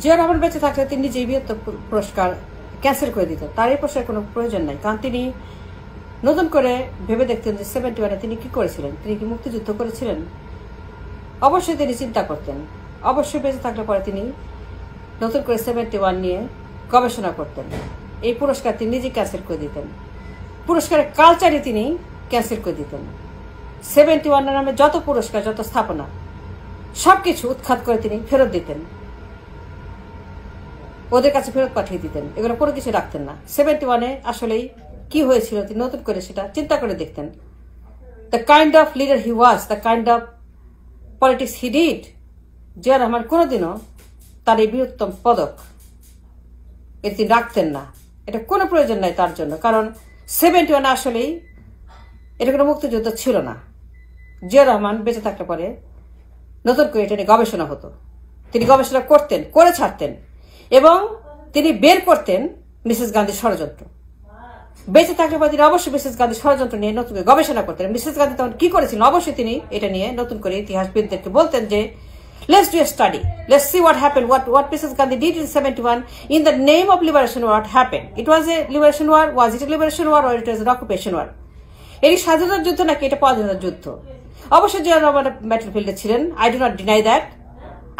জিয়া রহমান বেঁচে থাকলে তিনি যে বৃহত্তর পুরস্কার ক্যান্সেল করে দিতেন তার এই পুরস্কার কোনো প্রয়োজন নাই কারণ তিনি নতুন করে ভেবে দেখতেন যে সেভেন্টি ওয়ানে তিনি কি করেছিলেন তিনি কি মুক্তিযুদ্ধ করেছিলেন অবশ্যই তিনি চিন্তা করতেন অবশ্যই বেঁচে থাকলে পরে তিনি নতুন করে সেভেন্টি ওয়ান নিয়ে গবেষণা করতেন এই পুরস্কার তিনি নিজে ক্যান্সেল করে দিতেন পুরস্কারের কালচারই তিনি ক্যান্সেল করে দিতেন সেভেন্টি ওয়ানের নামে যত পুরস্কার যত স্থাপনা সব কিছু উৎখাত করে তিনি ফেরত দিতেন ওদের কাছে ফেরত পাঠিয়ে দিতেন এগুলো কোনো কিছু রাখতেন না সেভেন্টি ওয়ানে আসলেই কি হয়েছিল তিনি নতুন করে সেটা চিন্তা করে দেখতেন the kind of leader he was the kind of politics he did Zia Rahman কোনোদিনও তার এই বৃহত্তম পদক এটি তিনি রাখতেন না এটা কোনো প্রয়োজন নাই তার জন্য কারণ সেভেন্টি ওয়ান আসলেই এটা কোনো মুক্তিযুদ্ধ ছিল না জিয়া রহমান বেঁচে থাকলে পরে নতুন করে এটা নিয়ে গবেষণা হতো তিনি গবেষণা করতেন করে ছাড়তেন এবং তিনি বের করতেন মিসেস গান্ধীর ষড়যন্ত্র বেঁচে থাকলে পর তিনি অবশ্যই মিসেস গান্ধী ষড়যন্ত্র নিয়ে নতুন করে গবেষণা করতেন মিসেস গান্ধী তখন কি করেছিলেন অবশ্যই তিনি এটা নিয়ে নতুন করে ইতিহাসবিদদেরকে বলতেন যে let's do a study let's see what happen what what Mrs Gandhi did in seventy one in the name of liberation war happen it was a liberation war was it liberation war or it was an occupation war এটি স্বাধীনতার যুদ্ধ নাকি এটা পরাধীনতার যুদ্ধ অবশ্যই জিয়া রহমান ফিল্ডে ছিলেন I do not deny that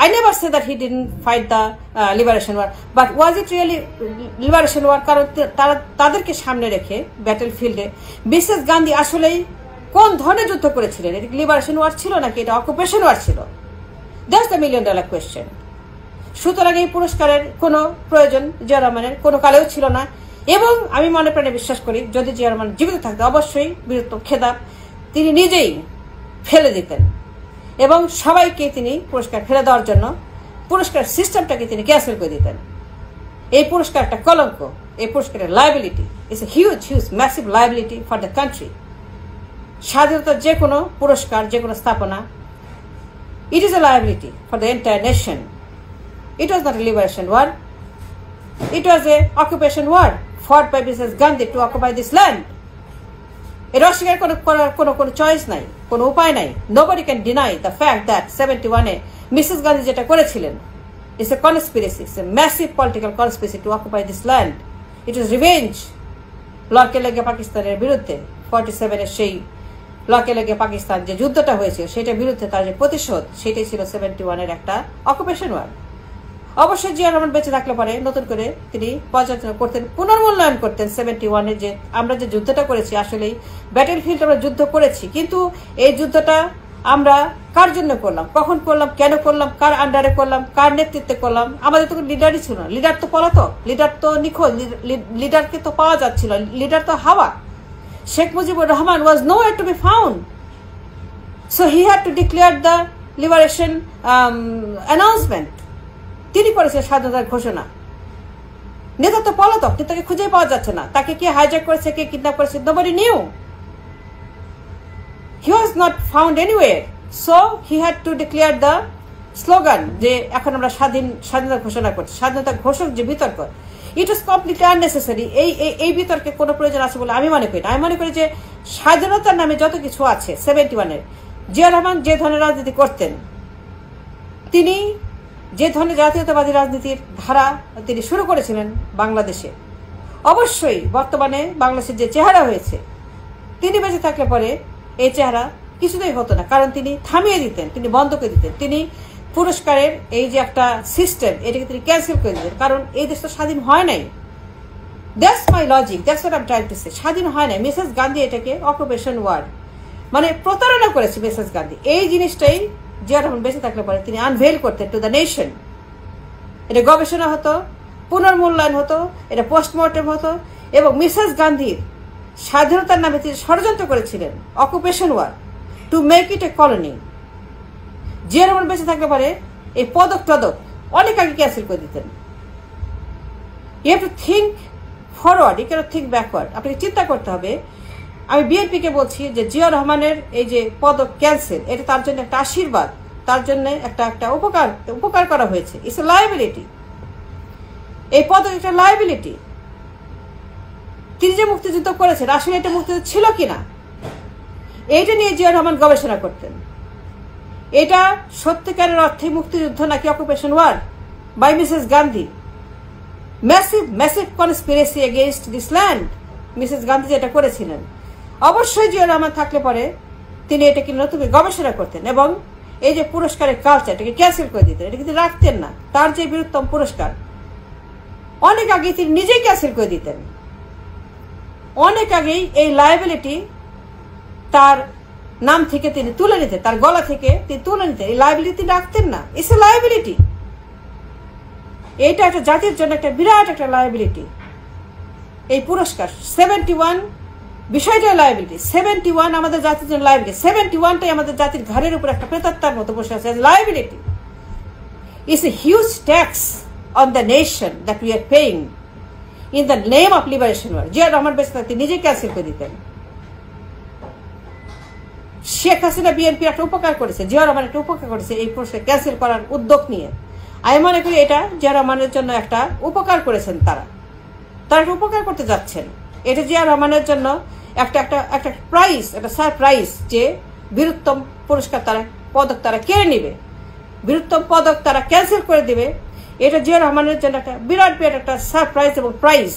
I never say that he didn't fight the uh, liberation war, but was it really liberation war? কারণ তারা তাদেরকে সামনে রেখে ব্যাটেল ফিল্ডে মিসেস গান্ধী আসলেই কোন ধরনের যুদ্ধ করেছিলেন এটা লিবারেশন ওয়ার ছিল নাকি এটা অকুপেশন ওয়ার ছিল that's the million dollar question সুতরাং এই পুরস্কারের কোনো প্রয়োজন জিয়ারহমানের কোনো কালেও ছিল না এবং আমি মনে প্রাণে বিশ্বাস করি যদি জিয়ারহমান জীবিত থাকতে অবশ্যই বীরত্ব খেতাব তিনি নিজেই ফেলে দিতেন এবং সবাইকে তিনি পুরস্কার ফেলে দেওয়ার জন্য পুরস্কার সিস্টেমটাকে তিনি ক্যান্সেল করে দিতেন এই পুরস্কারটা কলঙ্ক এই পুরস্কারের liability it's a huge huge massive liability for the country স্বাধীনতার যে কোনো পুরস্কার যে কোনো স্থাপনা it is a liability for the entire nation it was not a liberation war it was a occupation war for by Mrs Gandhi to occupy this land It অস্বীকার কোনো কোনো কোনো চয়েস নাই কোনো উপায় নাই nobody can deny the fact that seventy ওয়ানে Mrs Gandhi যেটা করেছিলেন it's a conspiracy it's a massive political conspiracy to occupy this land it is revenge লকে লেগে পাকিস্তানের বিরুদ্ধে ফর্টি সেভেনের সেই লকে লেগে পাকিস্তান যে যুদ্ধটা হয়েছিল সেটার বিরুদ্ধে তার যে প্রতিশোধ সেটাই ছিল সেভেন্টি ওয়ানের একটা অকুপেশন ওয়ার অবশ্যই জিয়া রহমান বেঁচে থাকলে পরে নতুন করে তিনি পর্যালোচনা করতেন পুনর্মূল্যায়ন করতেন সেভেন্টি ওয়ানে যে আমরা যে যুদ্ধটা করেছি আসলেই ব্যাটেল ফিল্ড আমরা যুদ্ধ করেছি কিন্তু এই যুদ্ধটা আমরা কার জন্য করলাম কখন করলাম কেন করলাম কার আন্ডারে করলাম কার নেতৃত্বে করলাম আমাদের তো লিডারই ছিল না লিডার তো পলাতক লিডার তো নিখোঁজ লিডারকে তো পাওয়া যাচ্ছিল লিডার তো হাওয়া Sheikh Mujibur Rahman was no to be found so he had to declare the liberation announcement তিনি করেছেন স্বাধীনতার ঘোষণা নেতা তো পলাতক কিন্তু তাকে খুঁজে পাওয়া যাচ্ছে না তাকে কে হাইজ্যাক করেছে কে কিডন্যাপ করেছে nobody knew he was not found anyway so he had to declare the slogan যে এখন আমরা স্বাধীন স্বাধীনতা ঘোষণা করছি স্বাধীনতা ঘোষক যে বিতর্ক ইট ইজ কমপ্লিটলি আননেসেসারি এই এই বিতর্কে কোনো প্রয়োজন আছে বলে আমি মনে করি না আমি মনে করি যে স্বাধীনতার নামে যত কিছু আছে সেভেন্টি ওয়ানের জিয়া রহমান যে ধরনের রাজনীতি করতেন তিনি যে ধরনের জাতীয়তাবাদী রাজনীতির ধারা তিনি শুরু করেছিলেন বাংলাদেশে অবশ্যই বর্তমানে বাংলাদেশের যে চেহারা হয়েছে তিনি বেঁচে থাকলে পরে এই চেহারা কিছুতেই হতো না কারণ তিনি থামিয়ে দিতেন তিনি বন্ধ করে দিতেন তিনি পুরস্কারের এই যে একটা সিস্টেম এটাকে তিনি ক্যান্সেল করে দিতেন কারণ এই দেশ তো স্বাধীন হয় নাই that's my logic that's what I'm স্বাধীন হয় নাই মিসেস গান্ধী এটাকে অকুপেশন ওয়ার্ড মানে প্রতারণা করেছে মিসেস গান্ধী এই জিনিসটাই জিয়া বেঁচে থাকলে পরে তিনি আনভেল করতেন টু দ্য নেশন এটা গবেষণা হতো পুনর্মূল্যায়ন হতো এটা পোস্টমর্টম হতো এবং মিসেস গান্ধীর স্বাধীনতার নামে তিনি ষড়যন্ত্র করেছিলেন occupation war to make it a colony Zia বেঁচে থাকলে পারে এই পদক টদক অনেক আগে ক্যান্সেল করে দিতেন you have to think forward you can think backward আপনাকে চিন্তা করতে হবে আমি বিএনপিকে বলছি যে জিয়া রহমানের এই যে পদ ক্যান্সেল এটা তার জন্য একটা আশীর্বাদ তার জন্য একটা একটা উপকার উপকার করা হয়েছে ইটস এ লাইবিলিটি এই পদ একটা লাইবিলিটি তিনি যে মুক্তিযুদ্ধ করেছেন আসলে এটা মুক্তিযুদ্ধ ছিল কিনা এইটা নিয়ে জিয়া রহমান গবেষণা করতেন এটা সত্যিকারের অর্থে মুক্তিযুদ্ধ নাকি occupation war by Mrs Gandhi massive massive conspiracy against this land Mrs Gandhi যেটা করেছিলেন অবশ্যই জিয়া রহমান থাকলে পরে তিনি এটাকে নতুন গবেষণা করতেন এবং এই যে পুরস্কারের কালচার এটাকে ক্যান্সেল করে দিতেন এটা কিন্তু রাখতেন না তার যে বৃহত্তম পুরস্কার অনেক আগে তিনি নিজেই ক্যান্সেল করে দিতেন অনেক আগেই এই লাইবিলিটি তার নাম থেকে তিনি তুলে নিতেন তার গলা থেকে তিনি তুলে নিতেন এই লাইবিলিটি রাখতেন না ইস এ লাইবিলিটি এইটা একটা জাতির জন্য একটা বিরাট একটা লাইবিলিটি এই পুরস্কার সেভেন্টি ওয়ান বিষয়টা লাইবিলিটি সেভেন্টি ওয়ান আমাদের জাতির জন্য লাইবিলিটি সেভেন্টি ওয়ানটাই আমাদের জাতির ঘরের উপর একটা প্রেতাত্মার মতো বসে আছে liability it's a huge tax on the nation that we are paying in the name of liberation war Zia Rahman বেশ তিনি নিজে ক্যান্সেল করে দিতেন শেখ হাসিনা বিএনপি একটা উপকার করেছে জিয়া রহমান একটা উপকার করেছে এই প্রশ্নে ক্যান্সেল করার উদ্যোগ নিয়ে আমি মনে করি এটা জিয়া রহমানের জন্য একটা উপকার করেছেন তারা তারা উপকার করতে যাচ্ছেন এটা জিয়া রহমানের জন্য একটা একটা একটা প্রাইজ একটা সারপ্রাইজ যে বীরত্তম পুরস্কার তারা পদক তারা কেড়ে নেবে বীরত্তম পদক তারা ক্যান্সেল করে দেবে এটা জিয়া রহমানের জন্য একটা বিরাট বিরাট একটা সারপ্রাইজ এবং প্রাইজ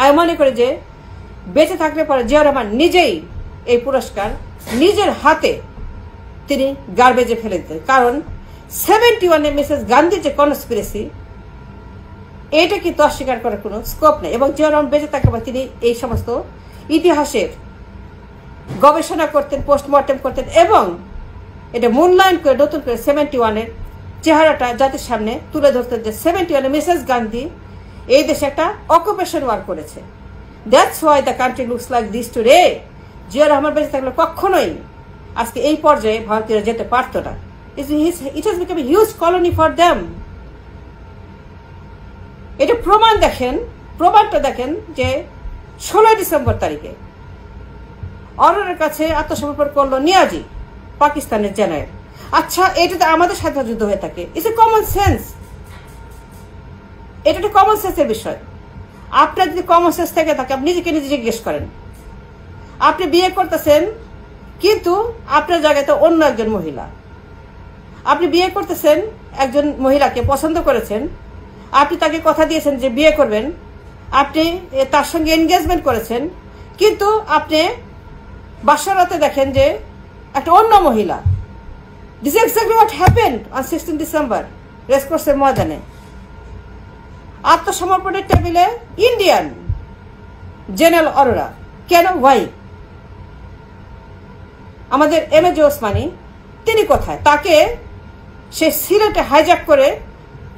আমি মনে করি যে বেঁচে থাকলে পরে জিয়া রহমান নিজেই এই পুরস্কার নিজের হাতে তিনি গার্বেজে ফেলে দিতেন কারণ সেভেন্টি ওয়ানে মিসেস গান্ধী যে কনস্পিরেসি এটা কিন্তু অস্বীকার করার কোনো স্কোপ নেই এবং জিয়া রহমান বেঁচে থাকলে তিনি এই সমস্ত ইতিহাসের গবেষণা করতেন পোস্টমর্টেম করতেন এবং এটা মূল্যায়ন করে নতুন করে সেভেন্টি ওয়ানের চেহারাটা জাতির সামনে তুলে ধরতেন যে সেভেন্টি ওয়ানে মিসেস গান্ধী এই দেশে একটা অকুপেশন ওয়ার করেছে that's why the country looks like this today Zia Rahman বেঁচে থাকলে কখনোই আজকে এই পর্যায়ে ভারতীয়রা যেতে পারতো না it has become huge colony for them এটা প্রমাণ দেখেন প্রমাণটা দেখেন যে ষোলোই ডিসেম্বর তারিখে অরুণের কাছে আত্মসমর্পণ করলো নিয়াজি পাকিস্তানের জেনারেল আচ্ছা এটাতে আমাদের সাথে যুদ্ধ হয়ে থাকে ইটস এ কমন সেন্স এটা একটা কমন সেন্সের বিষয় আপনার যদি কমন সেন্স থেকে থাকে আপনি নিজেকে নিজে জিজ্ঞেস করেন আপনি বিয়ে করতেছেন কিন্তু আপনার জায়গাতে অন্য একজন মহিলা আপনি বিয়ে করতেছেন একজন মহিলাকে পছন্দ করেছেন আপনি তাকে কথা দিয়েছেন যে বিয়ে করবেন আপনি তার সঙ্গে এনগেজমেন্ট করেছেন কিন্তু আপনি বাসারাতে দেখেন যে একটা অন্য মহিলা this exactly what happen on sixteen December রেসকোর্সের ময়দানে আত্মসমর্পণের টেবিলে ইন্ডিয়ান জেনারেল অরোরা কেন ওয়াই আমাদের এম এ ওসমানি তিনি কোথায় তাকে সে সিলেটে হাইজ্যাক করে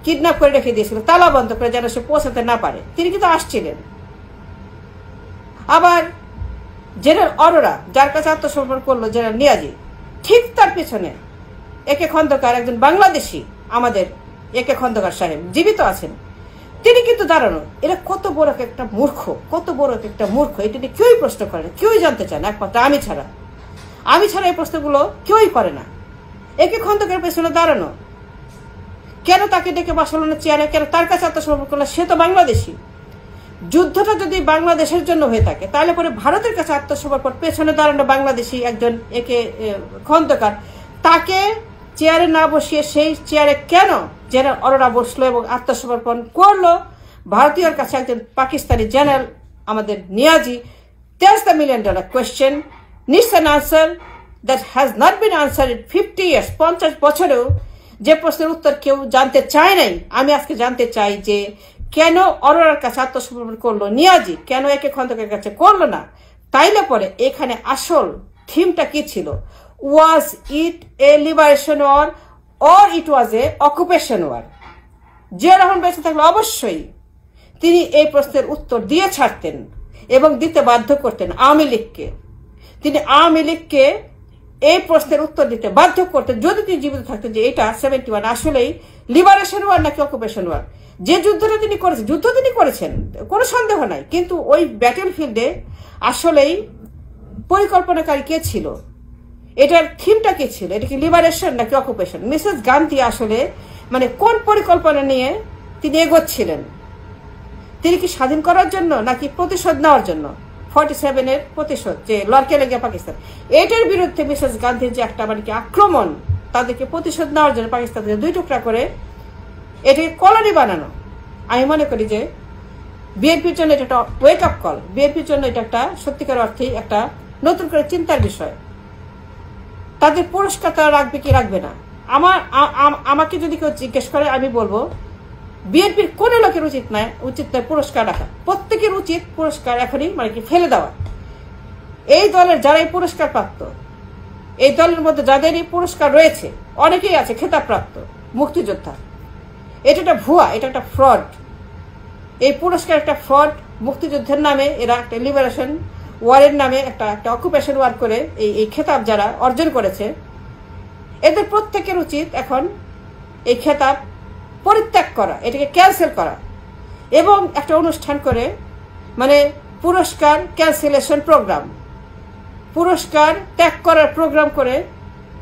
কিডন্যাপ করে রেখে দিয়েছিল তালা বন্ধ করে যেন সে পৌঁছাতে না পারে তিনি কিন্তু আসছিলেন আবার জেনার অরোরা যার কাছে আত্মসমর্পণ করলো জেনার নিয়াজি ঠিক তার পিছনে একে খন্দকার একজন বাংলাদেশি আমাদের একে খন্দকার সাহেব জীবিত আছেন তিনি কিন্তু দাঁড়ানো এটা কত বড় একটা মূর্খ কত বড় একটা মূর্খ এটা নিয়ে কেউই প্রশ্ন করে না কেউই জানতে চান একমাত্র আমি ছাড়া আমি ছাড়া এই প্রশ্নগুলো কেউই করে না একে খন্দকের পেছনে দাঁড়ানো কেন তাকে ডেকে বার্সেলোনার চেয়ারে কেন তার কাছে আত্মসমর্পণ করলো সে তো বাংলাদেশি যুদ্ধটা যদি বাংলাদেশের জন্য হয়ে থাকে তাহলে পরে ভারতের কাছে আত্মসমর্পণ পেছনে দাঁড়ানো বাংলাদেশি একজন একে খন্দকার তাকে চেয়ারে না বসিয়ে সেই চেয়ারে কেন জেনারেল অরোরা বসলো এবং আত্মসমর্পণ করলো ভারতীয়র কাছে একজন পাকিস্তানি জেনারেল আমাদের Niazi there's the million dollar question needs an answer that has not been answered fifty 50 পঞ্চাশ বছরেও যে প্রশ্নের উত্তর কেউ জানতে চায় নাই আমি আজকে জানতে চাই যে কেন অরোরার কাছে আত্মসমর্পণ করলো নিয়াজি কেন একে খন্দকের কাছে করলো না তাইলে পরে এখানে আসল থিমটা কি ছিল was it a liberation war or it was a occupation war Zia Rahman বেঁচে থাকলে অবশ্যই তিনি এই প্রশ্নের উত্তর দিয়ে ছাড়তেন এবং দিতে বাধ্য করতেন আওয়ামী লীগকে তিনি আওয়ামী লীগকে এই প্রশ্নের উত্তর দিতে বাধ্য করতে যদি তিনি জীবিত থাকতেন যে এটা সেভেন্টি ওয়ান আসলেই লিবারেশন ওয়ার নাকি অকুপেশন ওয়ার যে যুদ্ধটা তিনি করেছেন যুদ্ধ তিনি করেছেন কোনো সন্দেহ নাই কিন্তু ওই ব্যাটেল ফিল্ডে আসলেই পরিকল্পনাকারী কে ছিল এটার থিমটা কে ছিল এটা কি লিবারেশন নাকি অকুপেশন মিসেস গান্ধী আসলে মানে কোন পরিকল্পনা নিয়ে তিনি এগোচ্ছিলেন তিনি কি স্বাধীন করার জন্য নাকি প্রতিশোধ নেওয়ার জন্য ফর্টি সেভেনের প্রতিশোধ যে লড়কে লেগে পাকিস্তান এটার বিরুদ্ধে মিসেস গান্ধীর যে একটা মানে কি আক্রমণ তাদেরকে প্রতিশোধ নেওয়ার জন্য পাকিস্তানকে দুই টুকরা করে এটাকে কলোনি বানানো আমি মনে করি যে বিএনপির জন্য এটা একটা ওয়েক আপ কল বিএনপির জন্য এটা একটা সত্যিকার অর্থে একটা নতুন করে চিন্তার বিষয় তাদের পুরস্কার তারা রাখবে কি রাখবে না আমার আমাকে যদি কেউ জিজ্ঞেস করে আমি বলবো বিএনপির কোনো লোকের উচিত নয় উচিত নয় পুরস্কার রাখা প্রত্যেকের উচিত পুরস্কার এখনই মানে কি ফেলে দেওয়া এই দলের যারাই পুরস্কার প্রাপ্ত এই দলের মধ্যে যাদেরই পুরস্কার রয়েছে অনেকেই আছে খেতাবপ্রাপ্ত মুক্তিযোদ্ধা এটা একটা ভুয়া এটা একটা ফ্রড এই পুরস্কার একটা ফ্রড মুক্তিযুদ্ধের নামে এরা একটা লিবারেশন ওয়ারের নামে একটা একটা অকুপেশন ওয়ার করে এই এই খেতাব যারা অর্জন করেছে এদের প্রত্যেকের উচিত এখন এই খেতাব পরিত্যাগ করা এটাকে ক্যান্সেল করা এবং একটা অনুষ্ঠান করে মানে পুরস্কার ক্যান্সেলেশন প্রোগ্রাম পুরস্কার ত্যাগ করার প্রোগ্রাম করে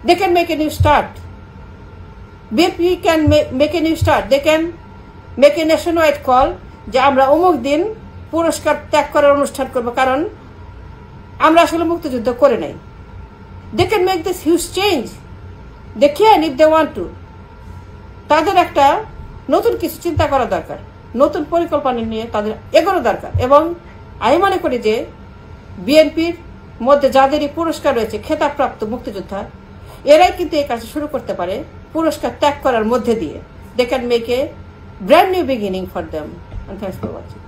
they can make a new start BAP can make a new start they can make a nation wide call যে আমরা অমুক দিন পুরস্কার ত্যাগ করার অনুষ্ঠান করব কারণ আমরা আসলে মুক্তিযুদ্ধ করে নাই they can make this huge change they can if they want to তাদের একটা নতুন কিছু চিন্তা করা দরকার নতুন পরিকল্পনা নিয়ে তাদের এগোনো দরকার এবং আমি মনে করি যে বিএনপির মধ্যে যাদেরই পুরস্কার রয়েছে খেতাবপ্রাপ্ত মুক্তিযোদ্ধা এরাই কিন্তু এই কাজটা শুরু করতে পারে পুরস্কার ত্যাগ করার মধ্যে দিয়ে they can make a brand new beginning for them thanks for watching